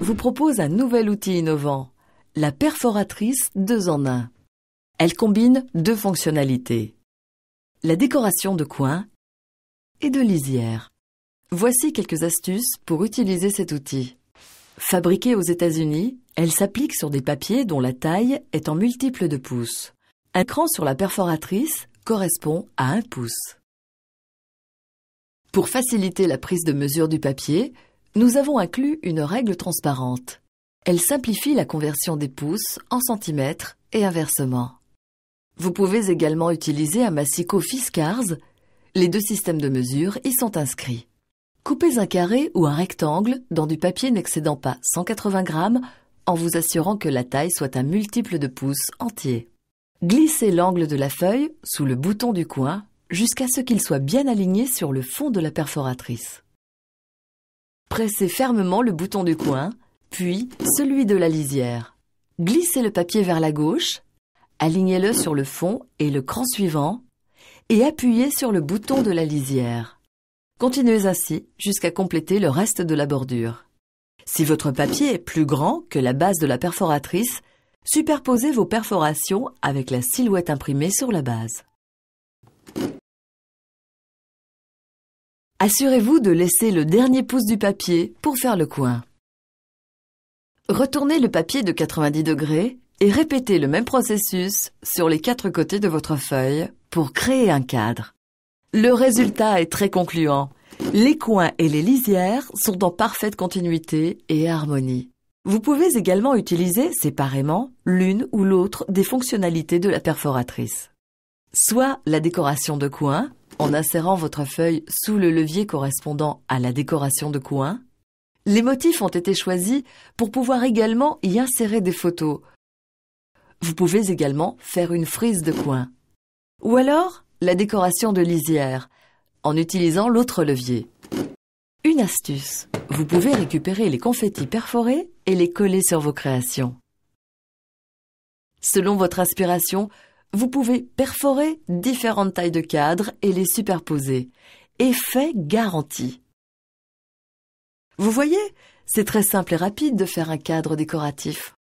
vous propose un nouvel outil innovant, la perforatrice 2 en 1. Elle combine deux fonctionnalités, la décoration de coins et de lisière Voici quelques astuces pour utiliser cet outil. Fabriquée aux États-Unis, elle s'applique sur des papiers dont la taille est en multiples de pouces. Un cran sur la perforatrice correspond à un pouce. Pour faciliter la prise de mesure du papier, nous avons inclus une règle transparente. Elle simplifie la conversion des pouces en centimètres et inversement. Vous pouvez également utiliser un massicot Fiskars. Les deux systèmes de mesure y sont inscrits. Coupez un carré ou un rectangle dans du papier n'excédant pas 180 grammes en vous assurant que la taille soit un multiple de pouces entier. Glissez l'angle de la feuille sous le bouton du coin jusqu'à ce qu'il soit bien aligné sur le fond de la perforatrice. Pressez fermement le bouton du coin, puis celui de la lisière. Glissez le papier vers la gauche, alignez-le sur le fond et le cran suivant, et appuyez sur le bouton de la lisière. Continuez ainsi jusqu'à compléter le reste de la bordure. Si votre papier est plus grand que la base de la perforatrice, superposez vos perforations avec la silhouette imprimée sur la base. Assurez-vous de laisser le dernier pouce du papier pour faire le coin. Retournez le papier de 90 degrés et répétez le même processus sur les quatre côtés de votre feuille pour créer un cadre. Le résultat est très concluant. Les coins et les lisières sont en parfaite continuité et harmonie. Vous pouvez également utiliser séparément l'une ou l'autre des fonctionnalités de la perforatrice. Soit la décoration de coins, en insérant votre feuille sous le levier correspondant à la décoration de coin. Les motifs ont été choisis pour pouvoir également y insérer des photos. Vous pouvez également faire une frise de coin. Ou alors la décoration de lisière en utilisant l'autre levier. Une astuce, vous pouvez récupérer les confettis perforés et les coller sur vos créations. Selon votre aspiration. Vous pouvez perforer différentes tailles de cadres et les superposer. Effet garanti. Vous voyez, c'est très simple et rapide de faire un cadre décoratif.